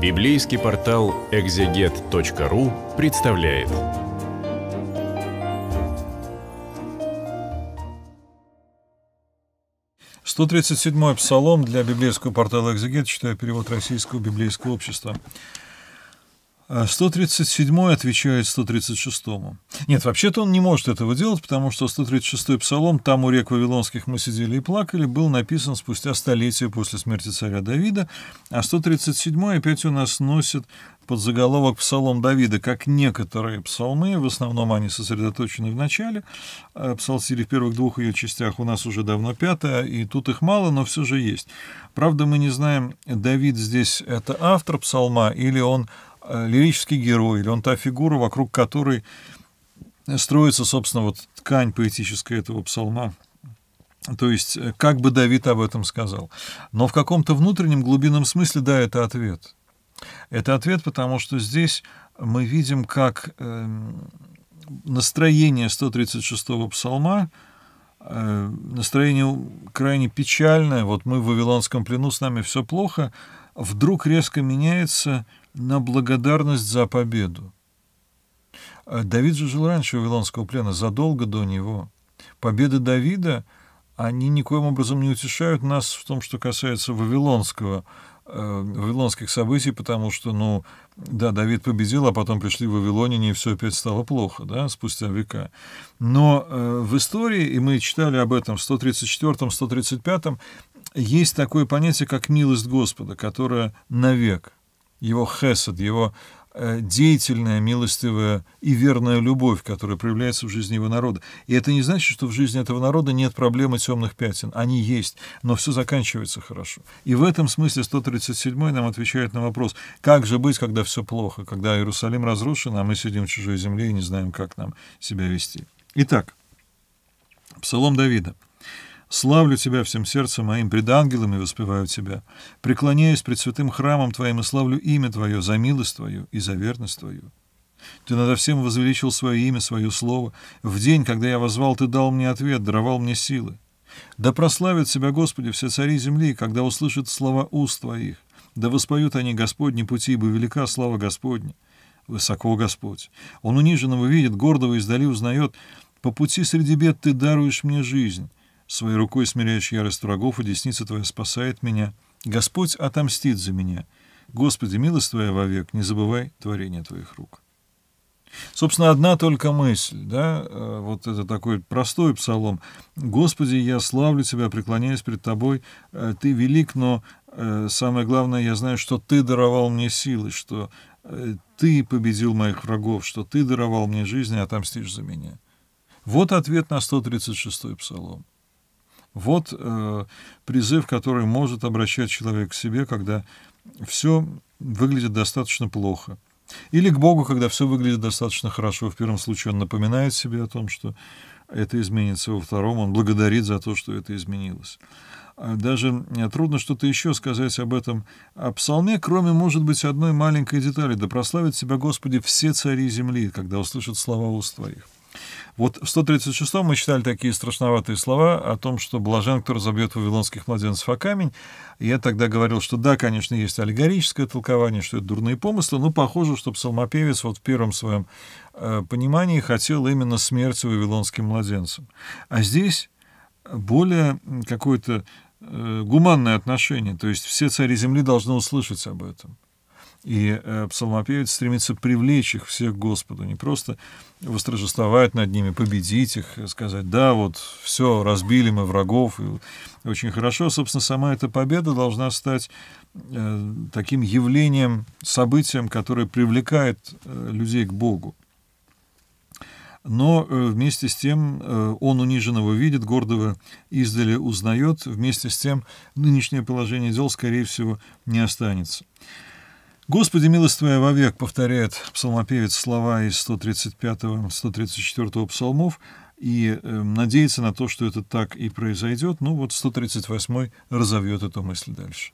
Библейский портал экзегет.ру представляет. Сто тридцать седьмой псалом для библейского портала «Экзегет», читаю перевод Российского библейского общества. 137 отвечает 136. -му. Нет, вообще-то он не может этого делать, потому что 136-й псалом «Там у рек Вавилонских мы сидели и плакали» был написан спустя столетие после смерти царя Давида, а 137-й опять у нас носит под заголовок «Псалом Давида», как некоторые псалмы, в основном они сосредоточены в начале, а псалтири в первых двух ее частях у нас уже давно пятая, и тут их мало, но все же есть. Правда, мы не знаем, Давид здесь это автор псалма или он Э, лирический герой, или он та фигура, вокруг которой строится, собственно, вот ткань поэтическая этого псалма. То есть, э, как бы Давид об этом сказал. Но в каком-то внутреннем глубинном смысле, да, это ответ. Это ответ, потому что здесь мы видим, как эм, настроение 136-го псалма, э, настроение крайне печальное. Вот мы в Вавилонском плену, с нами все плохо, вдруг резко меняется на благодарность за победу. А Давид же жил раньше Вавилонского плена, задолго до него. Победы Давида, они никоим образом не утешают нас в том, что касается Вавилонского э, вавилонских событий, потому что, ну, да, Давид победил, а потом пришли в Вавилоне, и все опять стало плохо, да, спустя века. Но э, в истории, и мы читали об этом в 134-135, есть такое понятие, как милость Господа, которая навек, его хесед, его э, деятельная, милостивая и верная любовь, которая проявляется в жизни его народа. И это не значит, что в жизни этого народа нет проблемы темных пятен. Они есть, но все заканчивается хорошо. И в этом смысле 137 нам отвечает на вопрос, как же быть, когда все плохо, когда Иерусалим разрушен, а мы сидим в чужой земле и не знаем, как нам себя вести. Итак, Псалом Давида – Славлю Тебя всем сердцем моим, пред ангелами воспеваю Тебя. преклоняясь пред святым храмом Твоим и славлю имя Твое за милость Твою и за верность Твою. Ты надо всем возвеличил свое имя, свое слово. В день, когда я возвал, Ты дал мне ответ, даровал мне силы. Да прославят Себя, Господи, все цари земли, когда услышат слова уст Твоих. Да воспоют они Господни пути, ибо велика слава Господня. Высоко Господь. Он униженного видит, гордого издали узнает. По пути среди бед Ты даруешь мне жизнь. Своей рукой смиряешь ярость врагов, и десница твоя спасает меня. Господь отомстит за меня. Господи, милость твоя вовек, не забывай творение твоих рук». Собственно, одна только мысль, да, э, вот это такой простой псалом. «Господи, я славлю Тебя, преклоняюсь перед Тобой, э, Ты велик, но э, самое главное, я знаю, что Ты даровал мне силы, что Ты победил моих врагов, что Ты даровал мне жизнь и отомстишь за меня». Вот ответ на 136-й псалом. Вот э, призыв, который может обращать человек к себе, когда все выглядит достаточно плохо. Или к Богу, когда все выглядит достаточно хорошо. В первом случае он напоминает себе о том, что это изменится. Во втором он благодарит за то, что это изменилось. А даже э, трудно что-то еще сказать об этом о псалме, кроме, может быть, одной маленькой детали. «Да прославят себя, Господи, все цари земли, когда услышат слова уст Твоих». Вот в 136-м мы читали такие страшноватые слова о том, что блажен, кто разобьет вавилонских младенцев о камень. я тогда говорил, что да, конечно, есть аллегорическое толкование, что это дурные помыслы, но похоже, что псалмопевец вот в первом своем э, понимании хотел именно смерти вавилонским младенцам. А здесь более какое-то э, гуманное отношение, то есть все цари земли должны услышать об этом. И э, псалмопевец стремится привлечь их всех к Господу, не просто восторжествовать над ними, победить их, э, сказать, да, вот все, разбили мы врагов. И очень хорошо, собственно, сама эта победа должна стать э, таким явлением, событием, которое привлекает людей к Богу. Но вместе с тем он униженного видит, гордого издали узнает, вместе с тем нынешнее положение дел, скорее всего, не останется. «Господи, милостивая вовек», — повторяет псалмопевец слова из 135-134 псалмов, и э, надеется на то, что это так и произойдет. Ну вот 138-й разовьет эту мысль дальше.